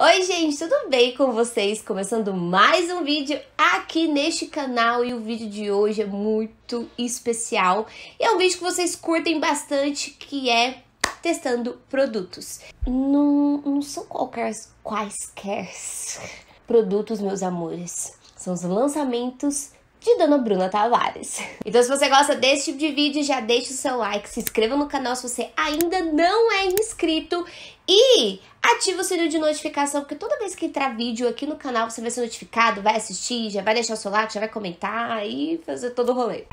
Oi, gente, tudo bem com vocês? Começando mais um vídeo aqui neste canal e o vídeo de hoje é muito especial. E é um vídeo que vocês curtem bastante, que é testando produtos. Não, não são qualquer, quaisquer produtos, meus amores. São os lançamentos de Dona Bruna Tavares. Então se você gosta desse tipo de vídeo, já deixa o seu like, se inscreva no canal se você ainda não é inscrito e ativa o sininho de notificação, porque toda vez que entrar vídeo aqui no canal, você vai ser notificado, vai assistir, já vai deixar o seu like, já vai comentar e fazer todo o rolê.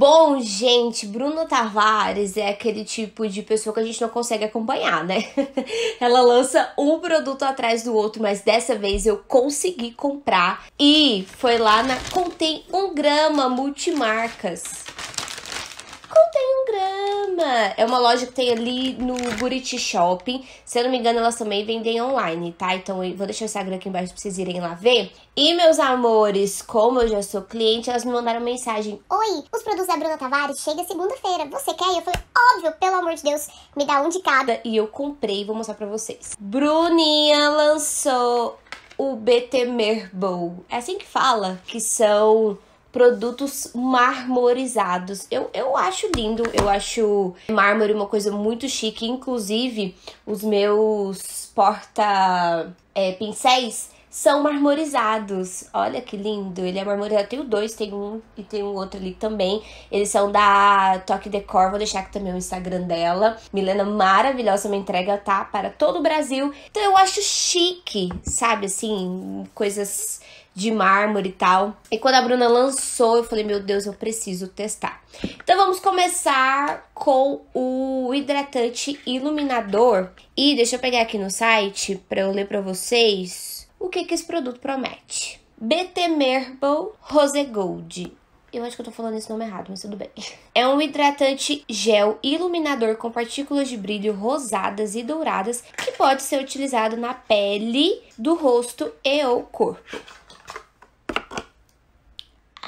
Bom, gente, Bruno Tavares é aquele tipo de pessoa que a gente não consegue acompanhar, né? Ela lança um produto atrás do outro, mas dessa vez eu consegui comprar e foi lá na Contém um Grama Multimarcas é uma loja que tem ali no Buriti Shopping. Se eu não me engano, elas também vendem online, tá? Então eu vou deixar o Instagram aqui embaixo pra vocês irem lá ver. E, meus amores, como eu já sou cliente, elas me mandaram mensagem. Oi, os produtos da Bruna Tavares chegam segunda-feira. Você quer? Eu falei, óbvio, pelo amor de Deus, me dá um de cada. E eu comprei, vou mostrar pra vocês. Bruninha lançou o BT Merbo. É assim que fala, que são produtos marmorizados. Eu, eu acho lindo, eu acho mármore uma coisa muito chique. Inclusive, os meus porta-pincéis é, são marmorizados. Olha que lindo, ele é marmorizado. Tem dois, tem um e tem um outro ali também. Eles são da Toque Decor, vou deixar aqui também o Instagram dela. Milena maravilhosa, uma entrega, tá? Para todo o Brasil. Então eu acho chique, sabe? Assim, coisas de mármore e tal. E quando a Bruna lançou, eu falei: Meu Deus, eu preciso testar. Então vamos começar com o hidratante iluminador. E deixa eu pegar aqui no site para eu ler para vocês o que, que esse produto promete. BT Merbal Rose Gold. Eu acho que eu tô falando esse nome errado, mas tudo bem. É um hidratante gel iluminador com partículas de brilho rosadas e douradas que pode ser utilizado na pele, do rosto e ou corpo.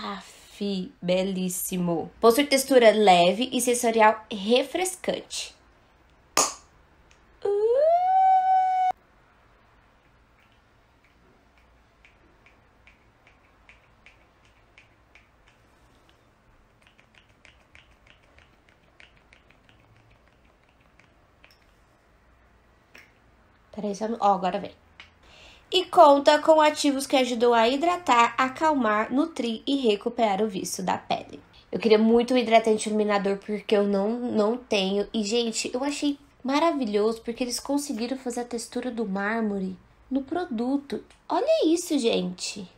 Aff, belíssimo. Possui textura leve e sensorial refrescante. Uh! Peraí, só... Ó, agora vem e conta com ativos que ajudam a hidratar, acalmar, nutrir e recuperar o vício da pele. Eu queria muito o hidratante iluminador porque eu não, não tenho. E, gente, eu achei maravilhoso porque eles conseguiram fazer a textura do mármore no produto. Olha isso, gente!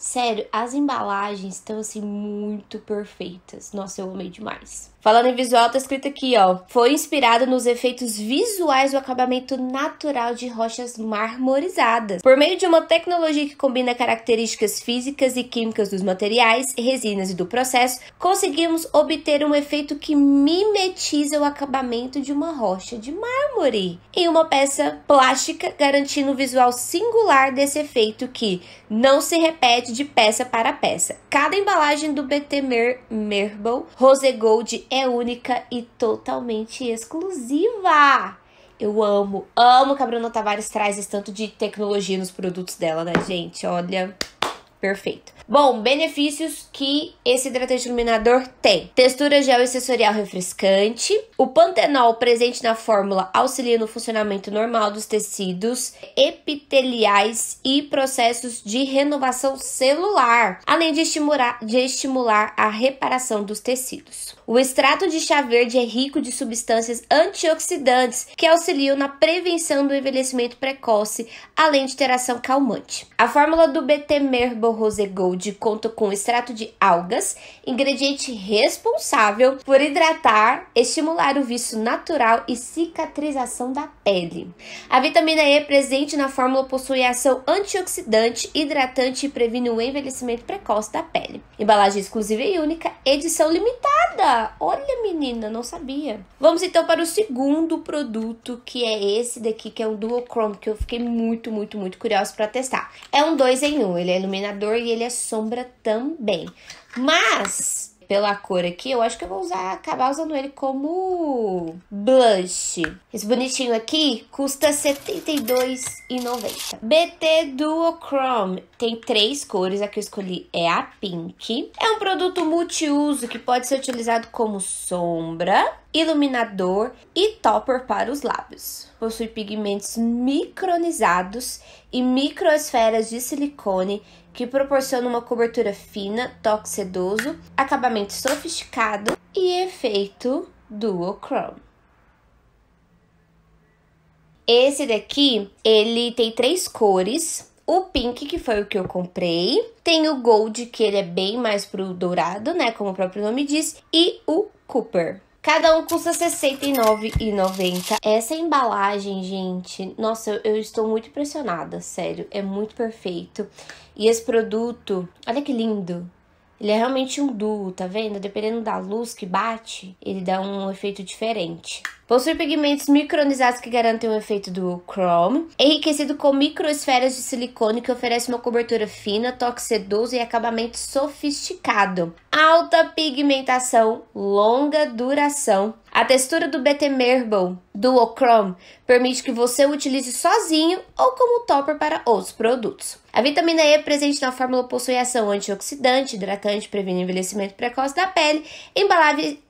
Sério, as embalagens estão assim muito perfeitas. Nossa, eu amei demais. Falando em visual, tá escrito aqui, ó. Foi inspirado nos efeitos visuais do acabamento natural de rochas marmorizadas. Por meio de uma tecnologia que combina características físicas e químicas dos materiais, resinas e do processo, conseguimos obter um efeito que mimetiza o acabamento de uma rocha de mármore em uma peça plástica, garantindo o visual singular desse efeito que não se repete diferente de peça para peça. Cada embalagem do BT Mer Merbal Rose Gold é única e totalmente exclusiva. Eu amo, amo que a Bruna Tavares traz esse tanto de tecnologia nos produtos dela, né, gente? Olha, perfeito. Bom, benefícios que esse hidratante iluminador tem: textura gel e sensorial refrescante, o pantenol presente na fórmula auxilia no funcionamento normal dos tecidos epiteliais e processos de renovação celular, além de estimular, de estimular a reparação dos tecidos. O extrato de chá verde é rico de substâncias antioxidantes que auxiliam na prevenção do envelhecimento precoce, além de ter ação calmante. A fórmula do BT Merbo Rose Gold saúde conta com extrato de algas, ingrediente responsável por hidratar, estimular o vício natural e cicatrização da L. A vitamina E é presente na fórmula possui ação antioxidante, hidratante e previne o envelhecimento precoce da pele. Embalagem exclusiva e única, edição limitada. Olha, menina, não sabia. Vamos então para o segundo produto, que é esse daqui, que é um duo Chrome, que eu fiquei muito, muito, muito curiosa para testar. É um 2 em 1, um. ele é iluminador e ele é sombra também. Mas pela cor aqui, eu acho que eu vou usar, acabar usando ele como blush. Esse bonitinho aqui custa R$ 72,90. BT Duochrome. Tem três cores, a que eu escolhi é a pink. É um produto multiuso que pode ser utilizado como sombra, iluminador e topper para os lábios. Possui pigmentos micronizados e microesferas de silicone que proporcionam uma cobertura fina, toque sedoso, acabamento sofisticado e efeito duochrome. Esse daqui, ele tem três cores. O pink, que foi o que eu comprei. Tem o gold, que ele é bem mais pro dourado, né? Como o próprio nome diz. E o cooper. Cada um custa R$ 69,90. Essa embalagem, gente, nossa, eu, eu estou muito impressionada, sério. É muito perfeito. E esse produto, olha que lindo. Ele é realmente um duo, tá vendo? Dependendo da luz que bate, ele dá um efeito diferente. Possui pigmentos micronizados que garantem o efeito do chrome. Enriquecido com microesferas de silicone que oferece uma cobertura fina, toque sedoso e acabamento sofisticado. Alta pigmentação, longa duração. A textura do BT do Chrome permite que você o utilize sozinho ou como topper para outros produtos. A vitamina E presente na fórmula possui ação antioxidante, hidratante, previne envelhecimento precoce da pele, embalagem,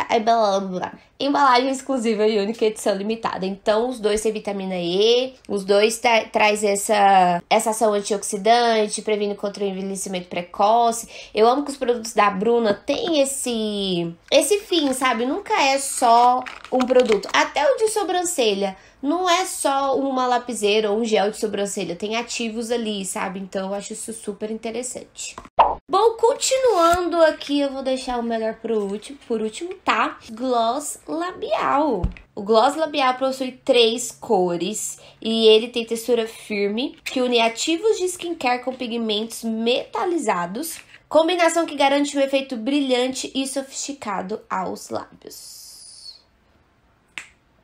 embalagem exclusiva e única é edição limitada. Então, os dois têm vitamina E, os dois tra traz essa, essa ação antioxidante, previne contra o envelhecimento precoce. Eu amo que os produtos da Bruna têm esse, esse fim, sabe? Nunca é só um produto. Até o de sobrancelha não é só uma lapiseira ou um gel de sobrancelha, tem ativos ali, sabe? Então eu acho isso super interessante. Bom, continuando aqui, eu vou deixar o melhor o último, por último, tá? Gloss labial. O gloss labial possui três cores e ele tem textura firme, que une ativos de skincare com pigmentos metalizados, combinação que garante um efeito brilhante e sofisticado aos lábios.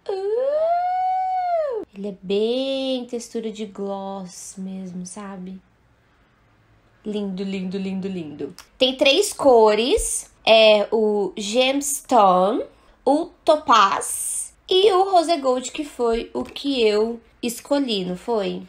Uh! Ele é bem textura de gloss mesmo, sabe? Lindo, lindo, lindo, lindo. Tem três cores: é o gemstone, o topaz e o rose gold, que foi o que eu escolhi, não foi?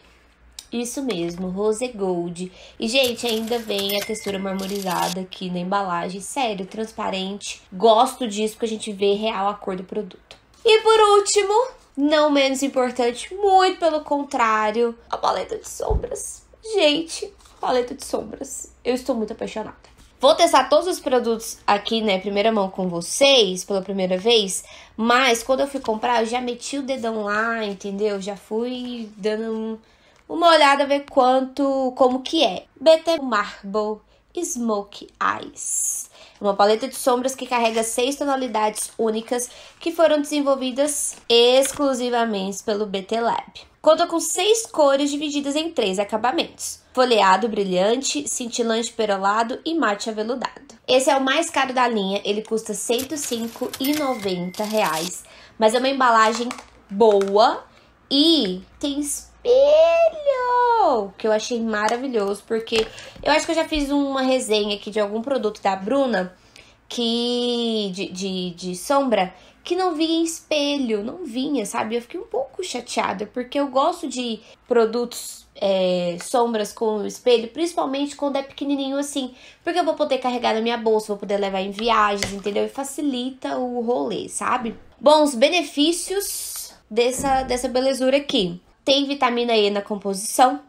Isso mesmo, rose gold. E, gente, ainda vem a textura marmorizada aqui na embalagem. Sério, transparente. Gosto disso, porque a gente vê real a cor do produto. E por último, não menos importante, muito pelo contrário, a paleta de sombras. Gente, paleta de sombras. Eu estou muito apaixonada. Vou testar todos os produtos aqui, né, primeira mão com vocês, pela primeira vez, mas quando eu fui comprar, eu já meti o dedão lá, entendeu? Já fui dando uma olhada, ver quanto, como que é. BT Marble Smoke Eyes uma paleta de sombras que carrega seis tonalidades únicas que foram desenvolvidas exclusivamente pelo BT Lab. Conta com seis cores divididas em três acabamentos: foleado, brilhante, cintilante perolado e mate aveludado. Esse é o mais caro da linha, ele custa R$ 105,90, mas é uma embalagem boa e tem espelho! Que eu achei maravilhoso, porque eu acho que eu já fiz uma resenha aqui de algum produto da Bruna que de, de, de sombra que não vinha em espelho, não vinha, sabe? Eu fiquei um pouco chateada, porque eu gosto de produtos é, sombras com espelho, principalmente quando é pequenininho assim, porque eu vou poder carregar na minha bolsa, vou poder levar em viagens, entendeu? E facilita o rolê, sabe? Bom, os benefícios dessa, dessa belezura aqui tem vitamina E na composição.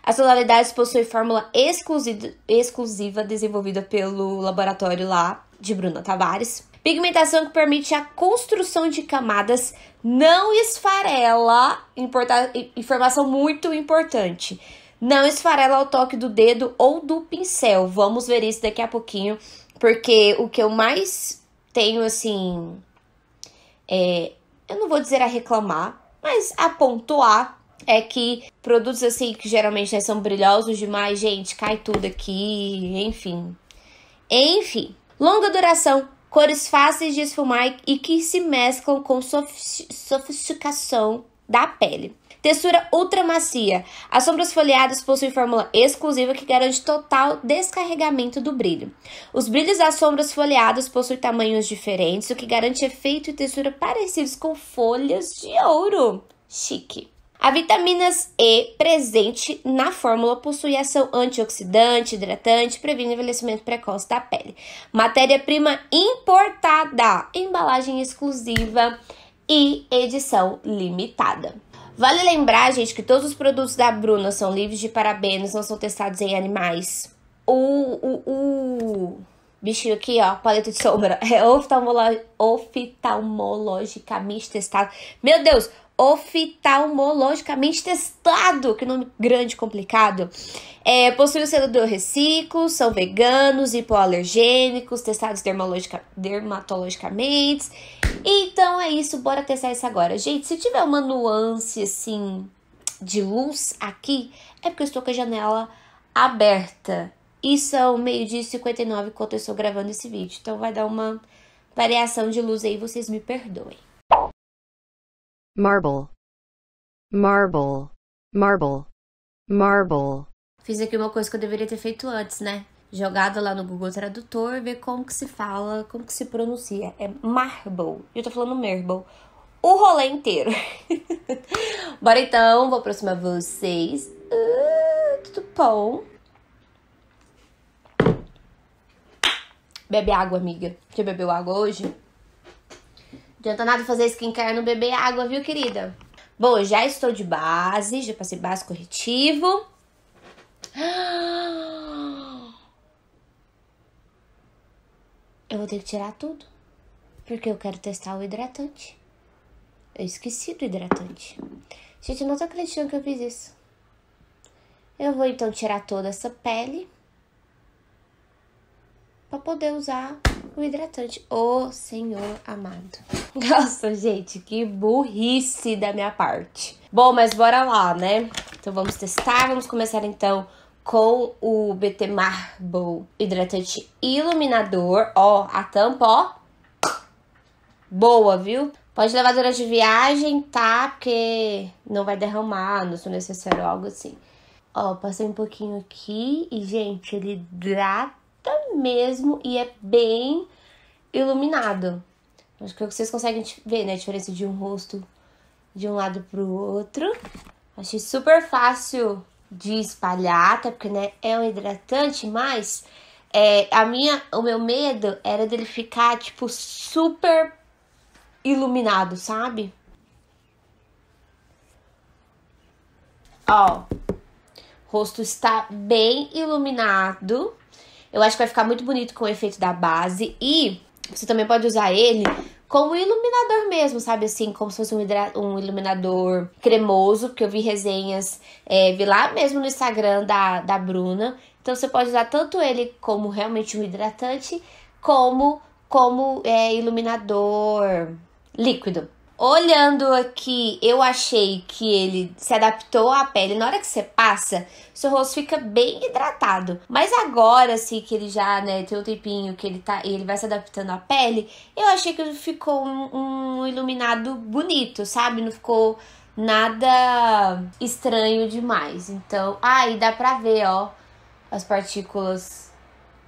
As tonalidades possuem fórmula exclusiva desenvolvida pelo laboratório lá de Bruna Tavares. Pigmentação que permite a construção de camadas não esfarela, informação muito importante. Não esfarela ao toque do dedo ou do pincel. Vamos ver isso daqui a pouquinho, porque o que eu mais tenho assim, é, eu não vou dizer a reclamar, mas a pontuar é que produtos assim que geralmente né, são brilhosos demais, gente, cai tudo aqui, enfim. Enfim, longa duração, cores fáceis de esfumar e que se mesclam com sofisticação da pele. Textura ultra macia. As sombras folheadas possuem fórmula exclusiva que garante total descarregamento do brilho. Os brilhos das sombras folheadas possuem tamanhos diferentes, o que garante efeito e textura parecidos com folhas de ouro. Chique. A vitamina E presente na fórmula possui ação antioxidante, hidratante, previne envelhecimento precoce da pele. Matéria-prima importada, embalagem exclusiva e edição limitada. Vale lembrar, gente, que todos os produtos da Bruna são livres de parabenos, não são testados em animais. O, bichinho aqui, ó, paleta de sombra, é oftalmolo oftalmologicamente testado. Meu Deus, oftalmologicamente testado, que nome grande complicado. É, possui o selo do reciclo, são veganos, hipoalergênicos, testados dermatologicamente. Então é isso, bora testar isso agora. Gente, se tiver uma nuance assim de luz aqui, é porque eu estou com a janela aberta. É e são meio-dia e 59 enquanto eu estou gravando esse vídeo. Então vai dar uma variação de luz aí, vocês me perdoem marble, marble, marble, marble. Fiz aqui uma coisa que eu deveria ter feito antes, né? Jogado lá no Google Tradutor, ver como que se fala, como que se pronuncia. É marble. Eu tô falando marble o rolê inteiro. Bora então, vou aproximar vocês. Uh, tudo bom? Bebe água, amiga. Já bebeu água hoje? Adianta nada fazer skincare no bebê água, viu, querida? Bom, já estou de base, já passei base corretivo. Eu vou ter que tirar tudo, porque eu quero testar o hidratante. Eu esqueci do hidratante. Gente, eu não tô acreditando que eu fiz isso. Eu vou então tirar toda essa pele para poder usar o hidratante. Ô oh, Senhor amado. Nossa, gente, que burrice da minha parte. Bom, mas bora lá, né? Então vamos testar, vamos começar então com o BT Marble hidratante iluminador. Ó, a tampa, ó. Boa, viu? Pode levar durante viagem, tá? Porque não vai derramar, não se necessário, algo assim. Ó, passei um pouquinho aqui e, gente, ele hidrata mesmo e é bem iluminado. Acho que é vocês conseguem ver, né? A diferença de um rosto de um lado pro outro. Achei super fácil de espalhar, até porque, né, é um hidratante, mas é, a minha, o meu medo era dele ficar, tipo, super iluminado, sabe? Ó, o rosto está bem iluminado. Eu acho que vai ficar muito bonito com o efeito da base. E você também pode usar ele como iluminador mesmo, sabe? Assim, como se fosse um, um iluminador cremoso, porque eu vi resenhas, é, vi lá mesmo no Instagram da, da Bruna. Então você pode usar tanto ele como realmente um hidratante, como como é, iluminador líquido. Olhando aqui, eu achei que ele se adaptou à pele. Na hora que você passa, seu rosto fica bem hidratado. Mas agora, assim, que ele já, né, tem um tempinho que ele tá, ele vai se adaptando à pele, eu achei que ficou um, um iluminado bonito, sabe? Não ficou nada estranho demais. Então, aí dá pra ver, ó, as partículas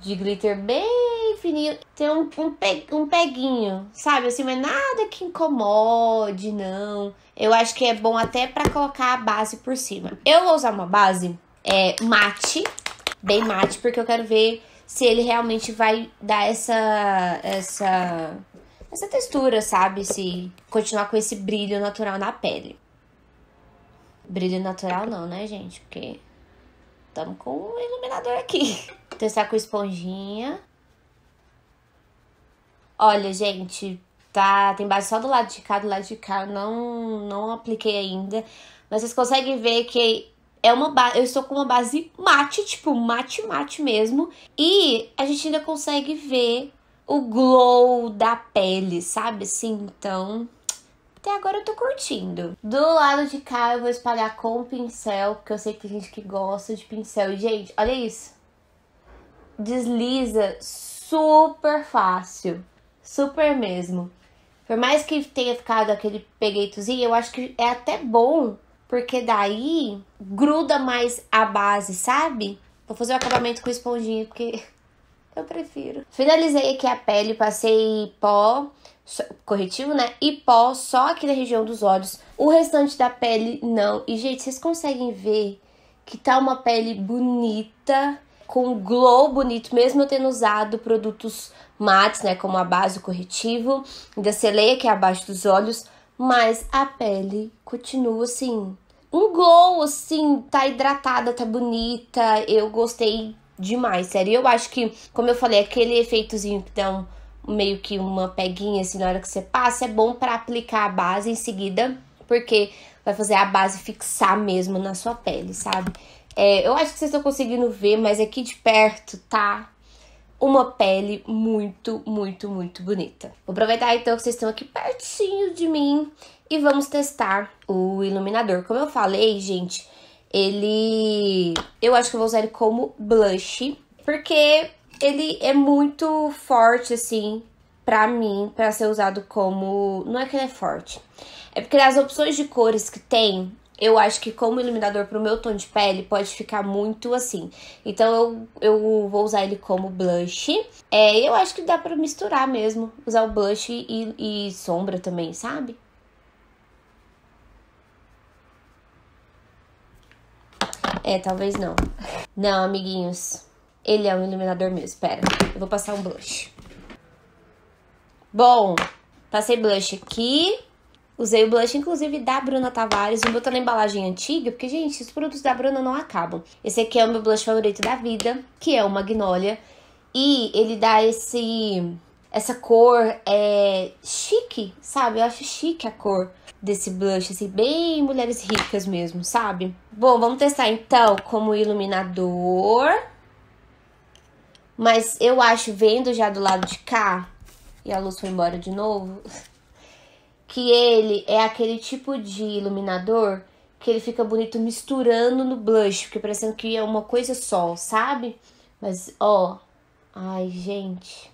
de glitter bem fininho. Tem um, um, pe, um peguinho, sabe? Assim, mas nada que incomode, não. Eu acho que é bom até pra colocar a base por cima. Eu vou usar uma base é, mate, bem mate, porque eu quero ver se ele realmente vai dar essa... essa... Essa textura, sabe? Se continuar com esse brilho natural na pele. Brilho natural não, né, gente? Porque estamos com um iluminador aqui. testar com esponjinha. Olha, gente, tá, tem base só do lado de cá, do lado de cá, eu não, não apliquei ainda. Mas vocês conseguem ver que é uma base, eu estou com uma base mate, tipo mate, mate mesmo. E a gente ainda consegue ver o glow da pele, sabe? Assim, então... Até agora eu tô curtindo. Do lado de cá eu vou espalhar com pincel, porque eu sei que tem gente que gosta de pincel. E, gente, olha isso desliza super fácil. Super mesmo. Por mais que tenha ficado aquele pegueitozinho, eu acho que é até bom, porque daí gruda mais a base, sabe? Vou fazer o acabamento com esponjinha, porque eu prefiro. Finalizei aqui a pele, passei pó, corretivo, né? E pó só aqui na região dos olhos. O restante da pele, não. E, gente, vocês conseguem ver que tá uma pele bonita, com glow bonito, mesmo eu tendo usado produtos mates, né, como a base, o corretivo, ainda selei aqui abaixo dos olhos, mas a pele continua assim, um glow, assim, tá hidratada, tá bonita, eu gostei demais, sério. Eu acho que, como eu falei, aquele efeitozinho que dá um, meio que uma peguinha, assim, na hora que você passa, é bom para aplicar a base em seguida, porque vai fazer a base fixar mesmo na sua pele, sabe? É, eu acho que vocês estão conseguindo ver, mas aqui de perto tá uma pele muito, muito, muito bonita. Vou aproveitar então que vocês estão aqui pertinho de mim e vamos testar o iluminador. Como eu falei, gente, ele... Eu acho que eu vou usar ele como blush, porque ele é muito forte, assim, pra mim, pra ser usado como... Não é que ele é forte, é porque as opções de cores que tem eu acho que como iluminador pro meu tom de pele pode ficar muito assim. Então eu, eu vou usar ele como blush. É, eu acho que dá para misturar mesmo, usar o blush e, e sombra também, sabe? É, talvez não. Não, amiguinhos. Ele é um iluminador mesmo. Pera, eu vou passar um blush. Bom, passei blush aqui. Usei o blush, inclusive, da Bruna Tavares. Vou botar na embalagem antiga, porque, gente, os produtos da Bruna não acabam. Esse aqui é o meu blush favorito da vida, que é o Magnolia. E ele dá esse... Essa cor é chique, sabe? Eu acho chique a cor desse blush, assim, bem mulheres ricas mesmo, sabe? Bom, vamos testar então como iluminador. Mas eu acho, vendo já do lado de cá, e a luz foi embora de novo, que ele é aquele tipo de iluminador que ele fica bonito misturando no blush, porque parecendo que é uma coisa só, sabe? Mas ó, ai, gente,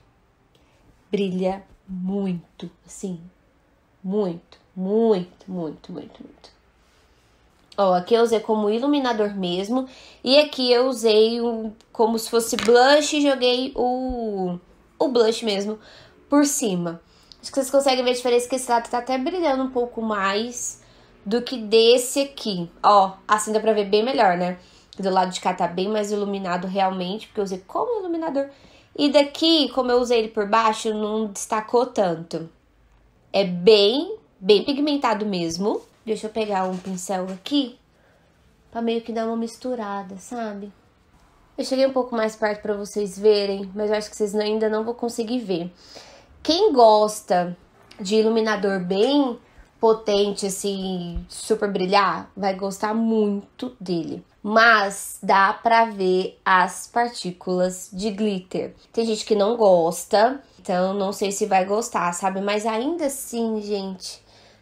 brilha muito, assim, muito, muito, muito, muito, muito. Ó, aqui eu usei como iluminador mesmo. E aqui eu usei como se fosse blush e joguei o, o blush mesmo por cima. Acho que vocês conseguem ver a diferença que esse lado tá até brilhando um pouco mais do que desse aqui. Ó, assim dá pra ver bem melhor, né? Do lado de cá tá bem mais iluminado realmente, porque eu usei como iluminador. E daqui, como eu usei ele por baixo, não destacou tanto. É bem, bem pigmentado mesmo. Deixa eu pegar um pincel aqui pra meio que dar uma misturada, sabe? Eu cheguei um pouco mais perto pra vocês verem, mas eu acho que vocês ainda não vão conseguir ver. Quem gosta de iluminador bem potente, assim, super brilhar, vai gostar muito dele. Mas dá pra ver as partículas de glitter. Tem gente que não gosta, então não sei se vai gostar, sabe? Mas ainda assim, gente,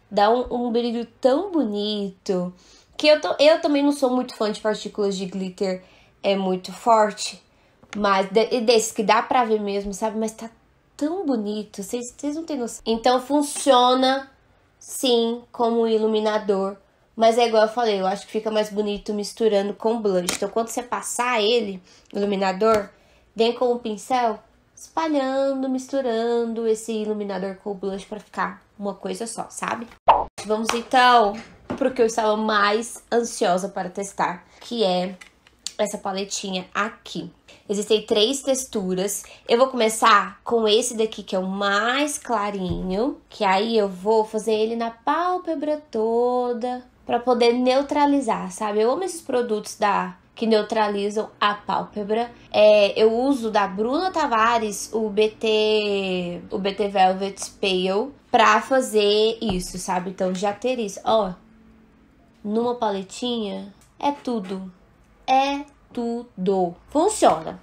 dá um, um brilho tão bonito. Que eu, tô, eu também não sou muito fã de partículas de glitter, é muito forte. Mas de, desses que dá pra ver mesmo, sabe? Mas tá tão bonito, vocês, não têm noção. Então funciona sim como iluminador, mas é igual eu falei, eu acho que fica mais bonito misturando com blush. Então quando você passar ele, iluminador, vem com o pincel espalhando, misturando esse iluminador com o blush para ficar uma coisa só, sabe? Vamos então pro que eu estava mais ansiosa para testar, que é essa paletinha aqui. Existem três texturas. Eu vou começar com esse daqui, que é o mais clarinho. Que aí eu vou fazer ele na pálpebra toda, pra poder neutralizar, sabe? Eu amo esses produtos da que neutralizam a pálpebra. É, eu uso da Bruna Tavares o BT o BT Velvet Pale pra fazer isso, sabe? Então já ter isso, ó, numa paletinha é tudo é tudo. Funciona.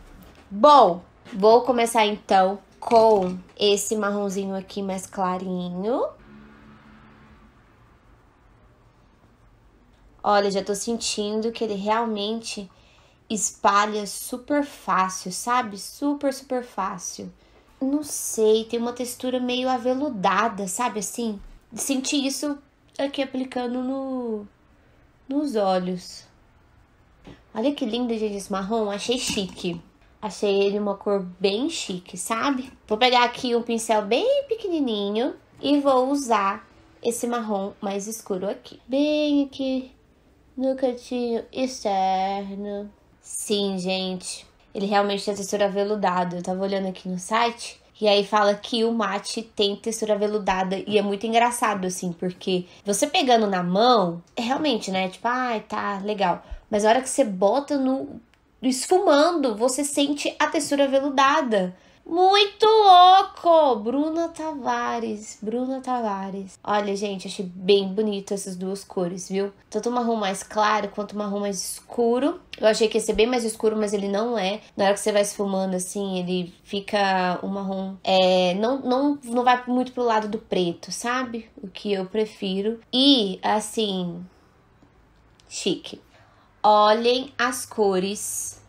Bom, vou começar então com esse marronzinho aqui mais clarinho. Olha, já tô sentindo que ele realmente espalha super fácil, sabe? Super, super fácil. Não sei, tem uma textura meio aveludada, sabe assim? Senti isso aqui aplicando no, nos olhos. Olha que lindo, gente, marrom. Achei chique. Achei ele uma cor bem chique, sabe? Vou pegar aqui um pincel bem pequenininho e vou usar esse marrom mais escuro aqui. Bem aqui no cantinho externo. Sim, gente. Ele realmente tem textura veludada. Eu tava olhando aqui no site e aí fala que o mate tem textura veludada e é muito engraçado, assim, porque você pegando na mão, é realmente, né? Tipo, ai, ah, tá, legal. Mas a hora que você bota no esfumando, você sente a textura veludada. Muito louco! Bruna Tavares, Bruna Tavares. Olha, gente, achei bem bonito essas duas cores, viu? Tanto o marrom mais claro quanto o marrom mais escuro. Eu achei que ia ser bem mais escuro, mas ele não é. Na hora que você vai esfumando, assim, ele fica um marrom... É, não, não, não vai muito pro lado do preto, sabe? O que eu prefiro. E, assim... Chique. Olhem as cores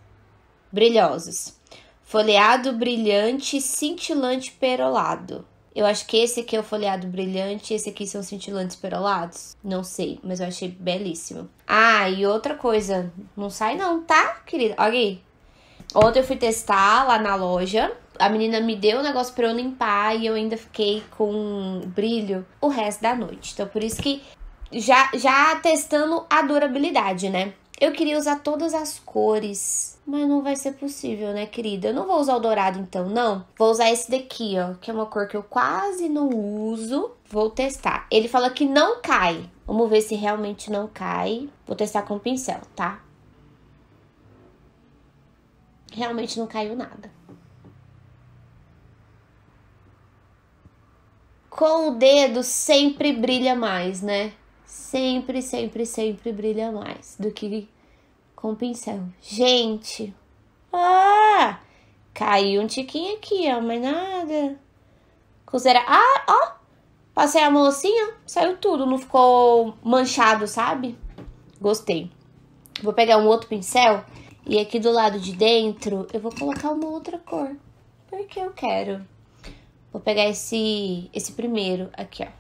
brilhosas. Folheado brilhante, cintilante perolado. Eu acho que esse aqui é o folheado brilhante e esse aqui são cintilantes perolados. Não sei, mas eu achei belíssimo. Ah, e outra coisa, não sai não, tá, querida? Olha aí. Ontem eu fui testar lá na loja. A menina me deu um negócio para eu limpar e eu ainda fiquei com brilho o resto da noite. Então, por isso que já, já testando a durabilidade, né? Eu queria usar todas as cores, mas não vai ser possível, né, querida? Eu não vou usar o dourado então, não. Vou usar esse daqui, ó, que é uma cor que eu quase não uso. Vou testar. Ele fala que não cai. Vamos ver se realmente não cai. Vou testar com o pincel, tá? Realmente não caiu nada. Com o dedo sempre brilha mais, né? sempre, sempre, sempre brilha mais do que com pincel. Gente! Ah! Caiu um tiquinho aqui, ó, mas nada. Cozeira. Ah, ó! Passei a mão assim, ó, saiu tudo, não ficou manchado, sabe? Gostei. Vou pegar um outro pincel e aqui do lado de dentro eu vou colocar uma outra cor. Porque eu quero. Vou pegar esse, esse primeiro aqui, ó.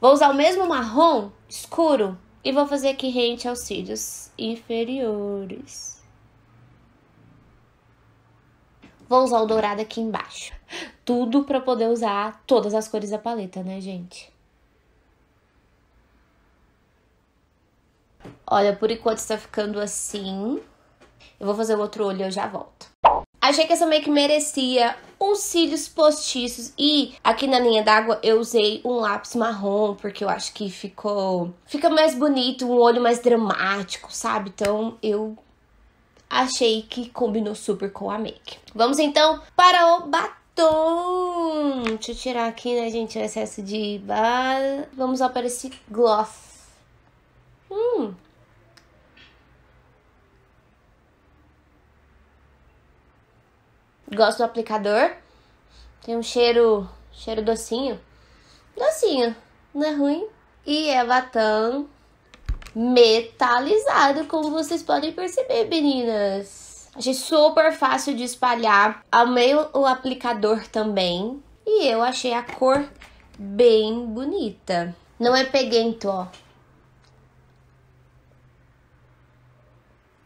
Vou usar o mesmo marrom escuro e vou fazer aqui rente aos cílios inferiores. Vou usar o dourado aqui embaixo. Tudo para poder usar todas as cores da paleta, né, gente? Olha, por enquanto está ficando assim. Eu vou fazer o outro olho e eu já volto. Achei que essa make merecia uns cílios postiços. E aqui na linha d'água eu usei um lápis marrom, porque eu acho que ficou. Fica mais bonito, um olho mais dramático, sabe? Então eu achei que combinou super com a make. Vamos então para o batom. Deixa eu tirar aqui, né, gente, o excesso de. Vamos ao para esse gloss. Hum, Gosto do aplicador. Tem um cheiro, cheiro docinho. Docinho, não é ruim. E é batom metalizado, como vocês podem perceber, meninas. Achei super fácil de espalhar. Amei o aplicador também. E eu achei a cor bem bonita. Não é peguento, ó.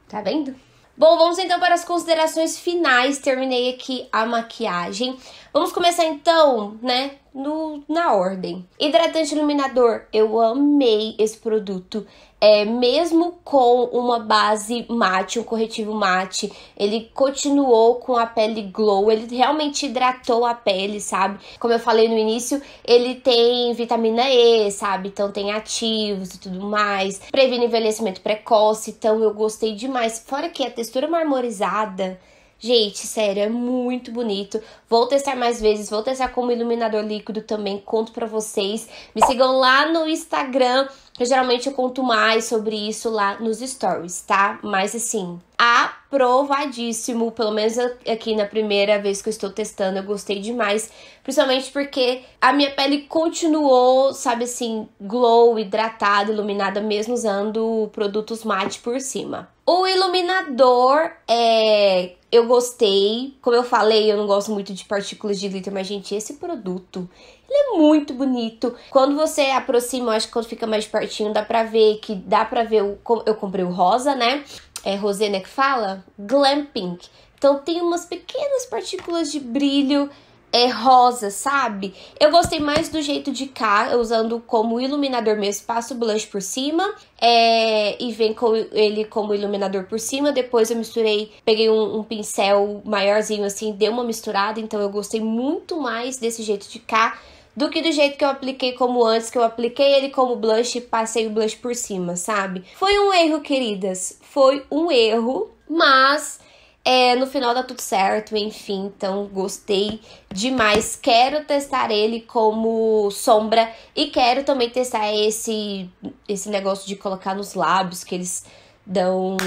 Tá vendo? Bom, vamos então para as considerações finais. Terminei aqui a maquiagem. Vamos começar então, né, no, na ordem. Hidratante iluminador, eu amei esse produto. É, mesmo com uma base mate, um corretivo mate, ele continuou com a pele glow, ele realmente hidratou a pele, sabe? Como eu falei no início, ele tem vitamina E, sabe? Então tem ativos e tudo mais, previne envelhecimento precoce, então eu gostei demais. Fora que a textura marmorizada Gente, sério, é muito bonito. Vou testar mais vezes, vou testar como iluminador líquido também, conto pra vocês. Me sigam lá no Instagram, que geralmente eu conto mais sobre isso lá nos stories, tá? Mas assim, aprovadíssimo, pelo menos aqui na primeira vez que eu estou testando, eu gostei demais. Principalmente porque a minha pele continuou, sabe assim, glow, hidratada, iluminada, mesmo usando produtos mate por cima. O iluminador é eu gostei. Como eu falei, eu não gosto muito de partículas de glitter, mas, gente, esse produto, ele é muito bonito. Quando você aproxima, acho que quando fica mais pertinho, dá pra ver que dá pra ver. O, eu comprei o rosa, né? É Rosé, né, que fala? Glam Pink. Então tem umas pequenas partículas de brilho é, rosa, sabe? Eu gostei mais do jeito de cá, usando como iluminador mesmo. Passo o blush por cima é, e vem com ele como iluminador por cima. Depois eu misturei, peguei um, um, pincel maiorzinho assim, deu uma misturada. Então eu gostei muito mais desse jeito de cá do que do jeito que eu apliquei como antes, que eu apliquei ele como blush e passei o blush por cima, sabe? Foi um erro, queridas. Foi um erro, mas é, no final dá tudo certo, enfim, então gostei demais. Quero testar ele como sombra e quero também testar esse, esse negócio de colocar nos lábios, que eles dão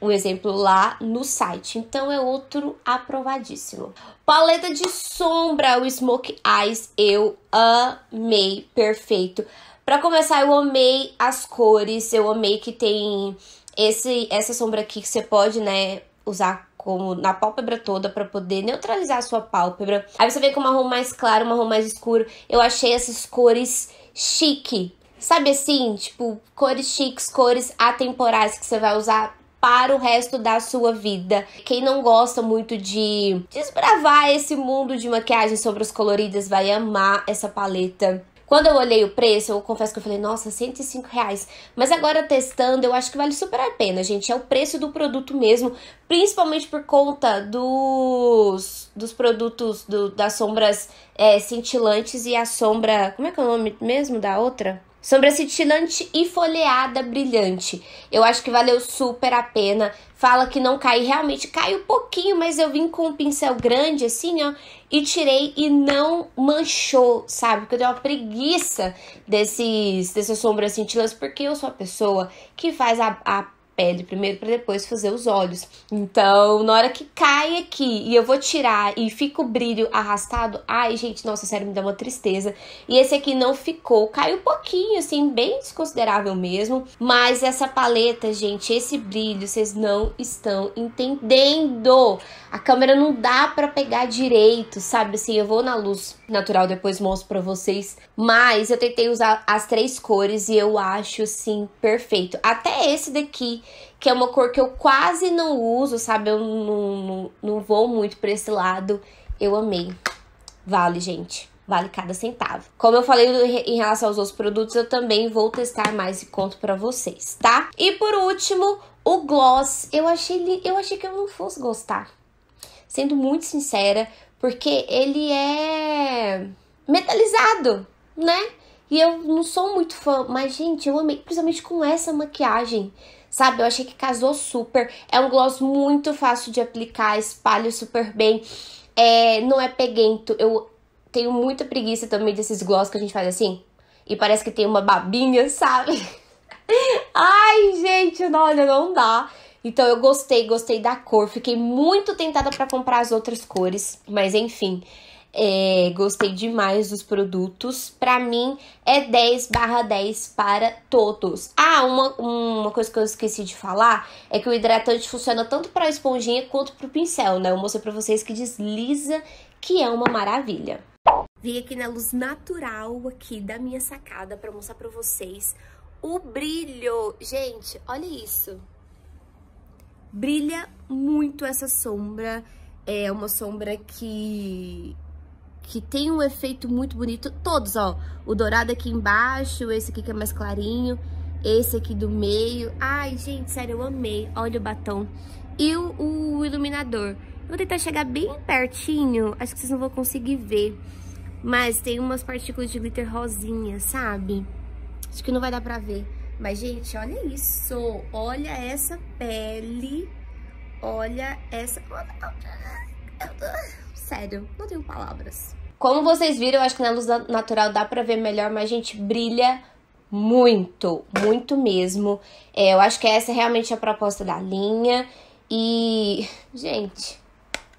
um exemplo lá no site. Então é outro aprovadíssimo. Paleta de sombra, o Smoke Eyes, eu amei, perfeito. Para começar, eu amei as cores, eu amei que tem esse essa sombra aqui que você pode, né, usar como na pálpebra toda para poder neutralizar a sua pálpebra. Aí você vem com um marrom mais claro, um marrom mais escuro. Eu achei essas cores chique. Sabe assim, tipo, cores chiques, cores atemporais que você vai usar para o resto da sua vida. Quem não gosta muito de desbravar esse mundo de maquiagem sobre os coloridas vai amar essa paleta. Quando eu olhei o preço, eu confesso que eu falei, nossa, 105 reais. Mas agora testando, eu acho que vale super a pena, gente. É o preço do produto mesmo, principalmente por conta dos, dos produtos do, das sombras é, cintilantes e a sombra. Como é que é o nome mesmo da outra? Sombra cintilante e folheada brilhante. Eu acho que valeu super a pena. Fala que não cai, realmente cai um pouquinho, mas eu vim com um pincel grande assim, ó, e tirei e não manchou, sabe? Porque eu dei uma preguiça desses, dessas sombras cintilantes, porque eu sou a pessoa que faz a, a pele primeiro para depois fazer os olhos. Então, na hora que cai aqui e eu vou tirar e fica o brilho arrastado, ai, gente, nossa, sério, me dá uma tristeza. E esse aqui não ficou, caiu um pouquinho, assim, bem desconsiderável mesmo. Mas essa paleta, gente, esse brilho, vocês não estão entendendo. A câmera não dá para pegar direito, sabe? Assim, eu vou na luz natural, depois mostro pra vocês. Mas eu tentei usar as três cores e eu acho, assim, perfeito. Até esse daqui que é uma cor que eu quase não uso, sabe? Eu não, não, não vou muito pra esse lado. Eu amei. Vale, gente. Vale cada centavo. Como eu falei em relação aos outros produtos, eu também vou testar mais e conto pra vocês, tá? E por último, o gloss. Eu achei, eu achei que eu não fosse gostar. Sendo muito sincera, porque ele é metalizado, né? E eu não sou muito fã, mas gente, eu amei, principalmente com essa maquiagem sabe? Eu achei que casou super. É um gloss muito fácil de aplicar, espalha super bem. É, não é peguento. Eu tenho muita preguiça também desses gloss que a gente faz assim. E parece que tem uma babinha, sabe? Ai, gente, não, olha, não dá. Então eu gostei, gostei da cor. Fiquei muito tentada para comprar as outras cores, mas enfim. É, gostei demais dos produtos. Para mim é 10 barra 10 para todos. Ah, uma, uma coisa que eu esqueci de falar é que o hidratante funciona tanto para a esponjinha quanto para o pincel, né? Eu mostrei para vocês que desliza, que é uma maravilha. Vim aqui na luz natural aqui da minha sacada para mostrar para vocês o brilho. Gente, olha isso. Brilha muito essa sombra. É uma sombra que que tem um efeito muito bonito. Todos, ó. O dourado aqui embaixo, esse aqui que é mais clarinho, esse aqui do meio. Ai, gente, sério, eu amei. Olha o batom. E o, o iluminador. vou tentar chegar bem pertinho. Acho que vocês não vão conseguir ver. Mas tem umas partículas de glitter rosinha, sabe? Acho que não vai dar pra ver. Mas, gente, olha isso. Olha essa pele. Olha essa... Tá- Sério, não tenho palavras. Como vocês viram, acho que na luz natural dá pra ver melhor, mas, a gente, brilha muito, muito mesmo. É, eu acho que essa é realmente a proposta da linha. E, gente,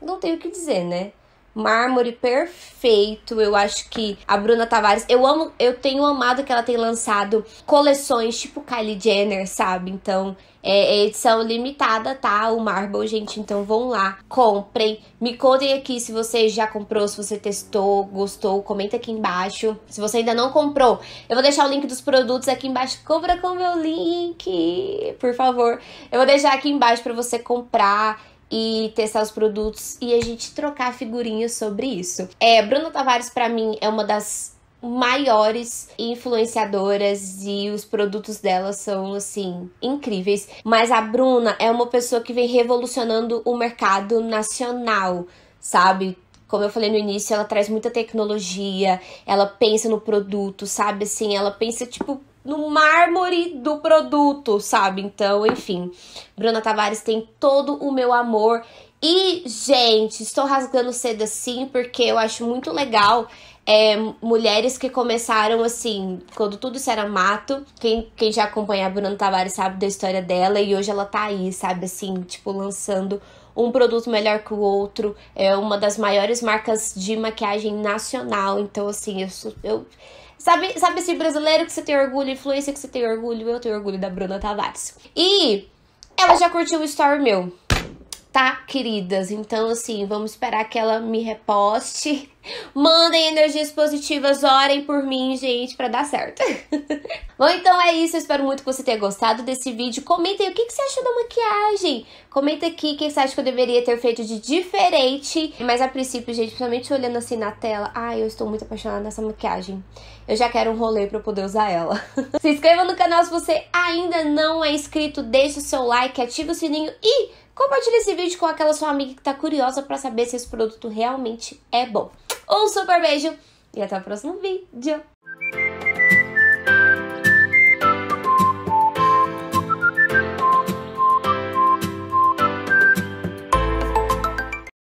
não tenho o que dizer, né? mármore perfeito. Eu acho que a Bruna Tavares, eu amo, eu tenho amado que ela tem lançado coleções tipo Kylie Jenner, sabe? Então, é, é edição limitada, tá? O Marble, gente, então vão lá, comprem. Me contem aqui se você já comprou, se você testou, gostou, comenta aqui embaixo. Se você ainda não comprou, eu vou deixar o link dos produtos aqui embaixo. Compra com meu link, por favor. Eu vou deixar aqui embaixo para você comprar e testar os produtos e a gente trocar figurinhas sobre isso. É, Bruna Tavares para mim é uma das maiores influenciadoras e os produtos dela são assim incríveis, mas a Bruna é uma pessoa que vem revolucionando o mercado nacional, sabe? como eu falei no início, ela traz muita tecnologia, ela pensa no produto, sabe assim, ela pensa tipo no mármore do produto, sabe? Então, enfim, Bruna Tavares tem todo o meu amor. E, gente, estou rasgando cedo assim porque eu acho muito legal é, mulheres que começaram assim, quando tudo isso era mato. Quem, quem já acompanha a Bruna Tavares sabe da história dela e hoje ela tá aí, sabe? Assim, tipo, lançando um produto melhor que o outro. É uma das maiores marcas de maquiagem nacional. Então, assim, eu. eu Sabe, sabe esse brasileiro que você tem orgulho, influência que você tem orgulho? Eu tenho orgulho da Bruna Tavares. E ela já curtiu o story meu tá, queridas? Então, assim, vamos esperar que ela me reposte. Mandem energias positivas, orem por mim, gente, para dar certo. Bom, então é isso. Eu espero muito que você tenha gostado desse vídeo. Comentem o que, que você achou da maquiagem. Comenta aqui o que você acha que eu deveria ter feito de diferente. Mas a princípio, gente, principalmente olhando assim na tela, ai, eu estou muito apaixonada nessa maquiagem. Eu já quero um rolê para eu poder usar ela. se inscreva no canal se você ainda não é inscrito, deixe o seu like, ative o sininho e Compartilhe esse vídeo com aquela sua amiga que está curiosa para saber se esse produto realmente é bom. Um super beijo e até o próximo vídeo!